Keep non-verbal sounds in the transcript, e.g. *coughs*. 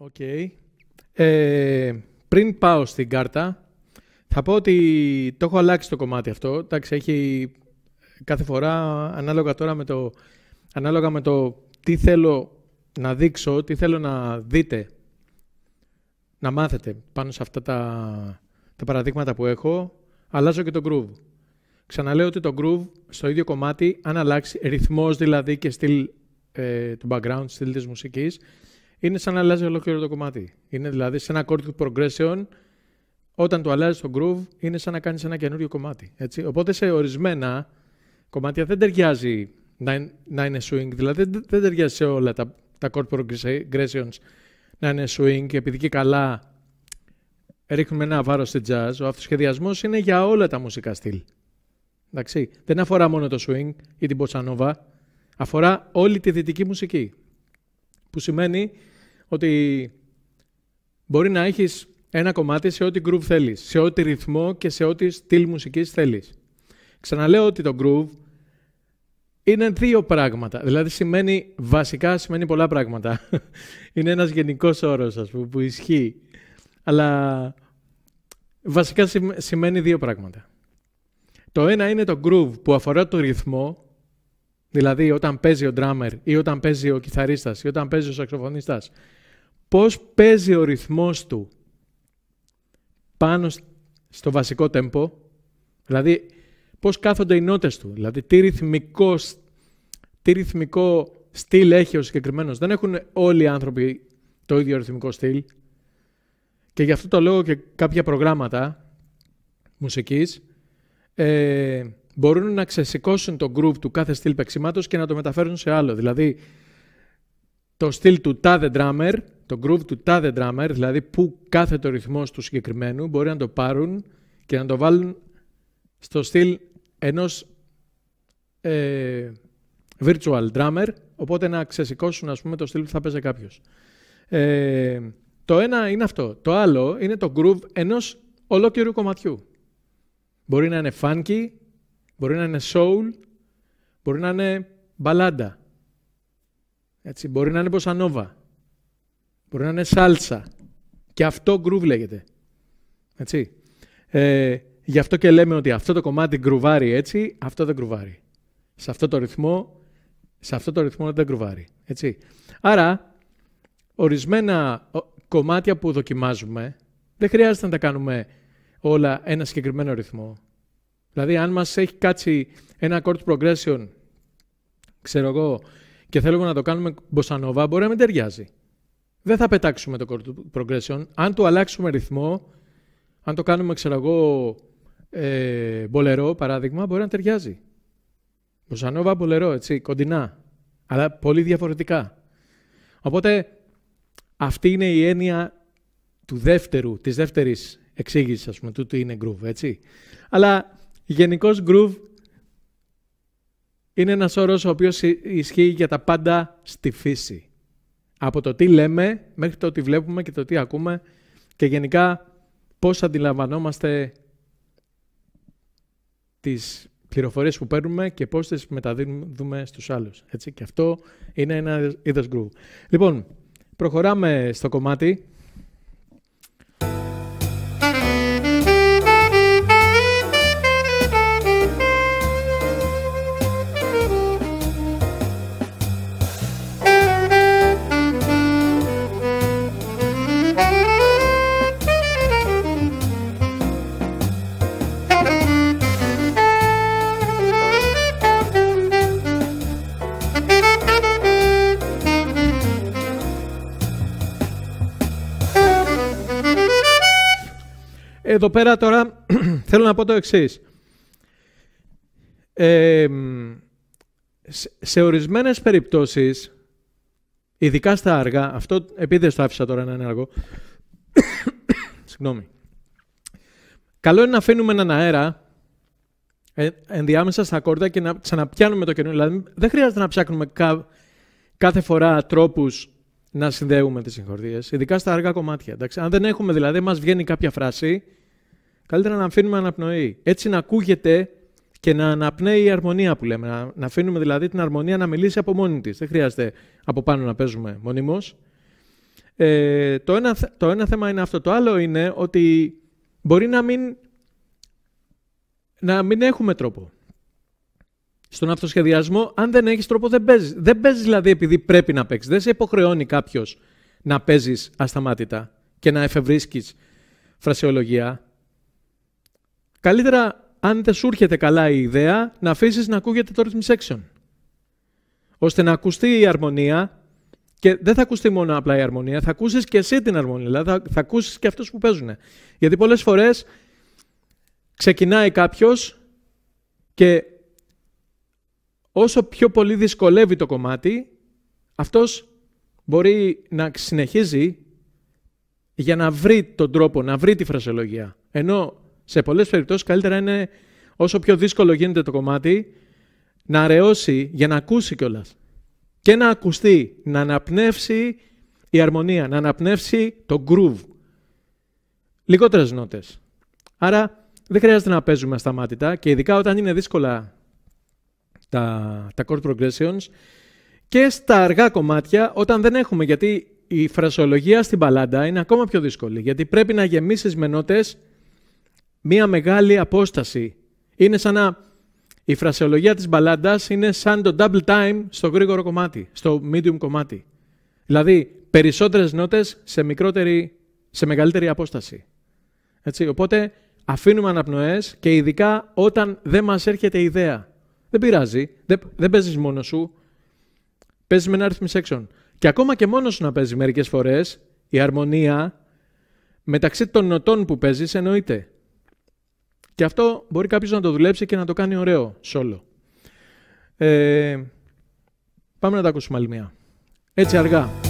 Okay. Ε, πριν πάω στην κάρτα, θα πω ότι το έχω αλλάξει το κομμάτι αυτό. Εντάξει, έχει κάθε φορά ανάλογα τώρα με το, ανάλογα με το τι θέλω να δείξω, τι θέλω να δείτε, να μάθετε πάνω σε αυτά τα, τα παραδείγματα που έχω, αλλάζω και το groove. Ξαναλέω ότι το groove στο ίδιο κομμάτι, αν αλλάξει ρυθμός δηλαδή και στυλ ε, του background, στυλ της μουσικής, είναι σαν να αλλάζει ολόκληρο το κομμάτι. Είναι δηλαδή σε ένα chord progression, όταν το αλλάζει το groove, είναι σαν να κάνει ένα καινούριο κομμάτι. Έτσι. Οπότε σε ορισμένα κομμάτια δεν ταιριάζει να, είναι swing, δηλαδή δεν ταιριάζει σε όλα τα, τα chord progressions να είναι swing, επειδή και καλά ρίχνουμε ένα βάρος στη jazz. Ο αυτοσχεδιασμός είναι για όλα τα μουσικά στυλ. Εντάξει. Δεν αφορά μόνο το swing ή την bossa nova, αφορά όλη τη δυτική μουσική. Που σημαίνει ότι μπορεί να έχεις ένα κομμάτι σε ό,τι groove θέλεις, σε ό,τι ρυθμό και σε ό,τι στυλ μουσικής θέλεις. Ξαναλέω ότι το groove είναι δύο πράγματα. Δηλαδή σημαίνει, βασικά σημαίνει πολλά πράγματα. *laughs* Είναι ένας γενικός όρος, ας πούμε, που ισχύει. Αλλά βασικά σημαίνει δύο πράγματα. Το ένα είναι το groove που αφορά το ρυθμό Δηλαδή, όταν παίζει ο drummer ή όταν παίζει ο κιθαρίστας ή όταν παίζει ο σαξοφωνίστας, πώς παίζει ο ρυθμός του πάνω στο βασικό τέμπο, δηλαδή πώς κάθονται οι νότες του, δηλαδή τι ρυθμικό, τι ρυθμικό στυλ έχει ο συγκεκριμένος. Δεν έχουν όλοι οι άνθρωποι το ίδιο ρυθμικό στυλ και γι' αυτό το λόγο και κάποια προγράμματα μουσικής ε, μπορούν να ξεσηκώσουν το groove του κάθε στυλ παίξηματος και να το μεταφέρουν σε άλλο. Δηλαδή, το στυλ του τάδε drummer, το groove του τάδε drummer, δηλαδή που κάθε το ρυθμός του συγκεκριμένου, μπορεί να το πάρουν και να το βάλουν στο στυλ ενός ε, virtual drummer, οπότε να ξεσηκώσουν ας πούμε το στυλ που θα παίζει κάποιος. Ε, το ένα είναι αυτό. Το άλλο είναι το groove ενός ολόκληρου κομματιού. Μπορεί να είναι funky, Μπορεί να είναι soul, μπορεί να είναι μπαλάντα. Έτσι, μπορεί να είναι ποσανόβα. Μπορεί να είναι σάλτσα. Και αυτό groove λέγεται. Έτσι. Ε, γι' αυτό και λέμε ότι αυτό το κομμάτι γκρουβάρει έτσι, αυτό δεν γκρουβάρει. Σε αυτό το ρυθμό, σε αυτό το ρυθμό δεν γκρουβάρει. Έτσι. Άρα, ορισμένα κομμάτια που δοκιμάζουμε, δεν χρειάζεται να τα κάνουμε όλα ένα συγκεκριμένο ρυθμό. Δηλαδή, αν μας έχει κάτσει ένα chord progression, ξέρω εγώ, και θέλουμε να το κάνουμε μποσανόβα, μπορεί να μην ταιριάζει. Δεν θα πετάξουμε το chord progression. Αν το αλλάξουμε ρυθμό, αν το κάνουμε, ξέρω εγώ, ε, μπολερό, παράδειγμα, μπορεί να ταιριάζει. Μποσανόβα, μπολερό, έτσι, κοντινά. Αλλά πολύ διαφορετικά. Οπότε, αυτή είναι η έννοια του δεύτερου, της δεύτερης εξήγησης, ας πούμε, του είναι groove, έτσι. Αλλά Γενικός groove είναι ένας όρος ο οποίος ισχύει για τα πάντα στη φύση. Από το τι λέμε μέχρι το τι βλέπουμε και το τι ακούμε και γενικά πώς αντιλαμβανόμαστε τις πληροφορίες που παίρνουμε και πώς τις μεταδίδουμε στους άλλους. Έτσι. Και αυτό είναι ένα είδος groove. Λοιπόν, προχωράμε στο κομμάτι. Εδώ πέρα τώρα *clears throat* θέλω να πω το εξής. Ε, σε ορισμένες περιπτώσεις, ειδικά στα αργά, αυτό επειδή δεν άφησα τώρα να είναι αργό, *coughs* συγγνώμη, καλό είναι να αφήνουμε έναν αέρα ε, ενδιάμεσα στα κόρτα και να ξαναπιάνουμε το καινούριο. Δηλαδή, δεν χρειάζεται να ψάχνουμε κάθε φορά τρόπους να συνδέουμε τις συγχορδίες, ειδικά στα αργά κομμάτια. Αν δεν έχουμε δηλαδή, μας βγαίνει κάποια φράση, Καλύτερα να αφήνουμε αναπνοή. Έτσι να ακούγεται και να αναπνέει η αρμονία που λέμε. Να, αφήνουμε δηλαδή την αρμονία να μιλήσει από μόνη της. Δεν χρειάζεται από πάνω να παίζουμε μονίμως. Ε, το, ένα, το ένα θέμα είναι αυτό. Το άλλο είναι ότι μπορεί να μην, να μην έχουμε τρόπο. Στον αυτοσχεδιασμό, αν δεν έχεις τρόπο, δεν παίζεις. Δεν παίζεις δηλαδή επειδή πρέπει να παίξεις. Δεν σε υποχρεώνει κάποιος να παίζεις ασταμάτητα και να εφευρίσκεις φρασιολογία. Καλύτερα, αν δεν σου έρχεται καλά η ιδέα, να αφήσεις να ακούγεται το rhythm section. ώστε να ακουστεί η αρμονία και δεν θα ακουστεί μόνο απλά η αρμονία, θα ακούσεις και εσύ την αρμονία. Δηλαδή, θα, θα ακούσεις και αυτούς που παίζουν. Γιατί πολλές φορές ξεκινάει κάποιος και όσο πιο πολύ δυσκολεύει το κομμάτι, αυτός μπορεί να συνεχίζει για να βρει τον τρόπο, να βρει τη φρασιολογία. Ενώ σε πολλές περιπτώσεις, καλύτερα είναι όσο πιο δύσκολο γίνεται το κομμάτι, να αραιώσει για να ακούσει κιόλας. Και να ακουστεί, να αναπνεύσει η αρμονία, να αναπνεύσει το groove. Λιγότερες νότες. Άρα δεν χρειάζεται να παίζουμε ασταμάτητα και ειδικά όταν είναι δύσκολα τα, τα chord progressions και στα αργά κομμάτια όταν δεν έχουμε γιατί η φρασολογία στην παλάντα είναι ακόμα πιο δύσκολη γιατί πρέπει να γεμίσεις με νότες μία μεγάλη απόσταση. Είναι σαν να... Η φρασεολογία της μπαλάντας είναι σαν το double time στο γρήγορο κομμάτι, στο medium κομμάτι. Δηλαδή, περισσότερες νότες σε, μικρότερη, σε μεγαλύτερη απόσταση. Έτσι, οπότε, αφήνουμε αναπνοές και ειδικά όταν δεν μας έρχεται ιδέα. Δεν πειράζει, δεν, δεν παίζεις μόνος σου. Παίζεις με ένα rhythm section. Και ακόμα και μόνος σου να παίζει μερικές φορές, η αρμονία μεταξύ των νοτών που παίζεις εννοείται. Και αυτό μπορεί κάποιος να το δουλέψει και να το κάνει ωραίο σόλο. Ε, πάμε να τα ακούσουμε άλλη μια. Έτσι αργά.